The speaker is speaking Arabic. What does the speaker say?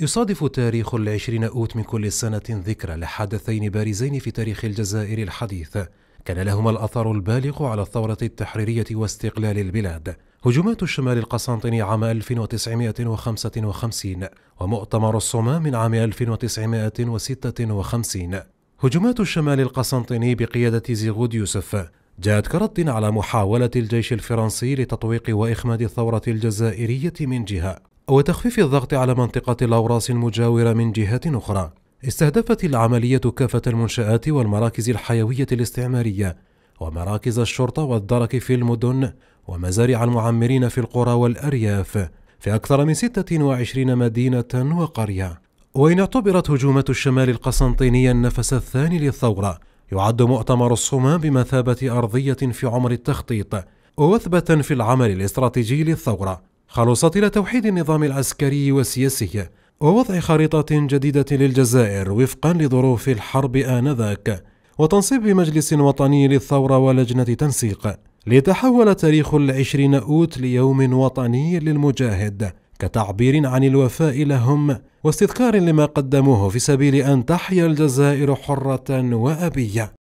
يصادف تاريخ العشرين أوت من كل سنة ذكرى لحدثين بارزين في تاريخ الجزائر الحديث كان لهما الأثر البالغ على الثورة التحريرية واستقلال البلاد هجومات الشمال القسنطيني عام 1955 ومؤتمر الصومال من عام 1956 هجمات الشمال القسنطيني بقيادة زيغود يوسف جاءت كرد على محاولة الجيش الفرنسي لتطويق وإخماد الثورة الجزائرية من جهة وتخفيف الضغط على منطقة الأوراس المجاورة من جهة أخرى. استهدفت العملية كافة المنشآت والمراكز الحيوية الاستعمارية ومراكز الشرطة والدرك في المدن ومزارع المعمرين في القرى والأرياف في أكثر من 26 مدينة وقرية وإن اعتبرت هجومة الشمال القسنطينية النفس الثاني للثورة يعد مؤتمر الصومام بمثابة أرضية في عمر التخطيط ووثبة في العمل الاستراتيجي للثورة خلصت إلى توحيد النظام العسكري والسياسي ووضع خريطة جديدة للجزائر وفقا لظروف الحرب آنذاك وتنصيب مجلس وطني للثورة ولجنة تنسيق ليتحول تاريخ العشرين أوت ليوم وطني للمجاهد كتعبير عن الوفاء لهم واستذكار لما قدموه في سبيل أن تحيا الجزائر حرة وأبية